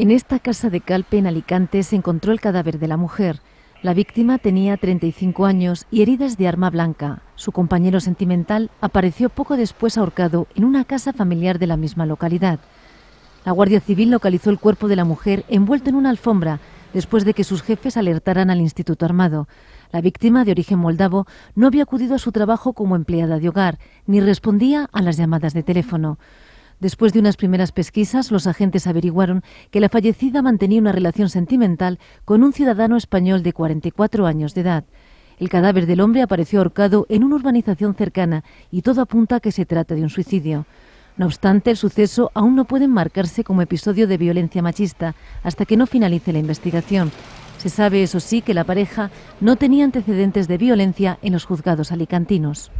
En esta casa de Calpe, en Alicante, se encontró el cadáver de la mujer. La víctima tenía 35 años y heridas de arma blanca. Su compañero sentimental apareció poco después ahorcado en una casa familiar de la misma localidad. La Guardia Civil localizó el cuerpo de la mujer envuelto en una alfombra después de que sus jefes alertaran al Instituto Armado. La víctima, de origen moldavo, no había acudido a su trabajo como empleada de hogar, ni respondía a las llamadas de teléfono. Después de unas primeras pesquisas, los agentes averiguaron que la fallecida mantenía una relación sentimental con un ciudadano español de 44 años de edad. El cadáver del hombre apareció ahorcado en una urbanización cercana y todo apunta a que se trata de un suicidio. No obstante, el suceso aún no puede marcarse como episodio de violencia machista hasta que no finalice la investigación. Se sabe, eso sí, que la pareja no tenía antecedentes de violencia en los juzgados alicantinos.